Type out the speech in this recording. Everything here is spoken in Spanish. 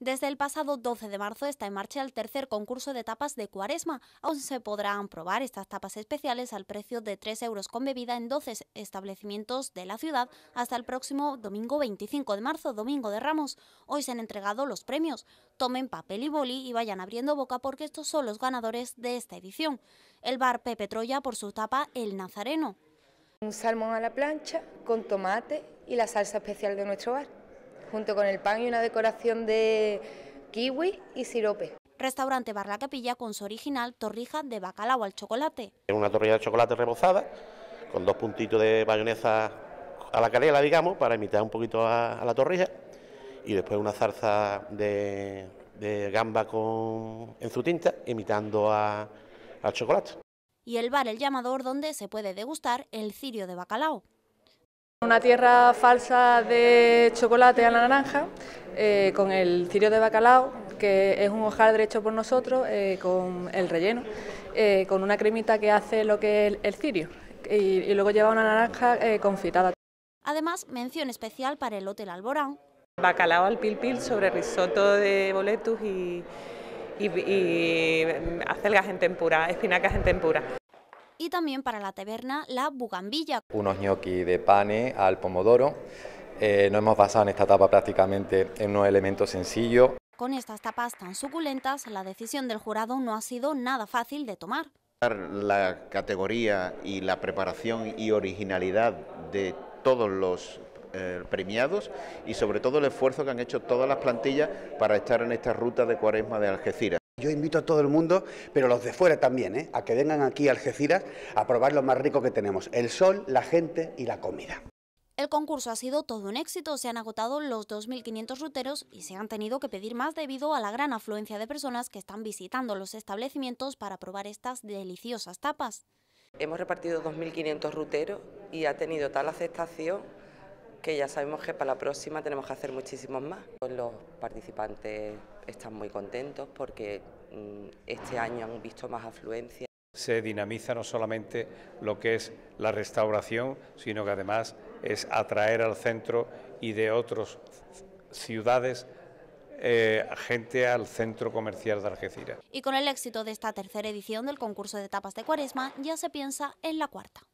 Desde el pasado 12 de marzo está en marcha el tercer concurso de tapas de Cuaresma. Aún se podrán probar estas tapas especiales al precio de 3 euros con bebida en 12 establecimientos de la ciudad hasta el próximo domingo 25 de marzo, domingo de Ramos. Hoy se han entregado los premios. Tomen papel y boli y vayan abriendo boca porque estos son los ganadores de esta edición. El bar Pepe Troya por su tapa El Nazareno. Un salmón a la plancha con tomate y la salsa especial de nuestro bar junto con el pan y una decoración de kiwi y sirope. Restaurante Bar La Capilla con su original torrija de bacalao al chocolate. Una torrija de chocolate rebozada con dos puntitos de mayonesa a la calela digamos, para imitar un poquito a, la torrija y después una zarza de, de gamba en su tinta, imitando al chocolate. Y el bar El Llamador, donde se puede degustar el cirio de bacalao. Una tierra falsa de chocolate a la naranja, eh, con el cirio de bacalao, que es un hojar derecho por nosotros, eh, con el relleno, eh, con una cremita que hace lo que es el, cirio, y, luego lleva una naranja confitada. Además, mención especial para el Hotel Alborán. Bacalao al pil pil sobre risotto de boletus y, y, y mm, acelgas en tempura, espinacas en tempura y también para la taberna La Bugambilla. Unos gnocchi de pane al pomodoro. Eh, nos hemos basado en esta tapa prácticamente en un elemento sencillo Con estas tapas tan suculentas, la decisión del jurado no ha sido nada fácil de tomar. La categoría y la preparación y originalidad de todos los eh, premiados y sobre todo el esfuerzo que han hecho todas las plantillas para estar en esta ruta de cuaresma de Algeciras. Yo invito a todo el mundo, pero los de fuera también, ¿eh? a que vengan aquí a Algeciras a probar lo más rico que tenemos, el sol, la gente y la comida. El concurso ha sido todo un éxito, se han agotado los 2.500 ruteros y se han tenido que pedir más debido a la gran afluencia de personas que están visitando los establecimientos para probar estas deliciosas tapas. Hemos repartido 2.500 ruteros y ha tenido tal aceptación que ya sabemos que para la próxima tenemos que hacer muchísimos más. Los participantes están muy contentos porque mm, este año han visto más afluencia. Se dinamiza no solamente lo que es la restauración, sino que además es atraer al centro y de otras ciudades eh, gente al centro comercial de Algeciras. Y con el éxito de esta tercera edición del concurso de etapas de Cuaresma, ya se piensa en la cuarta.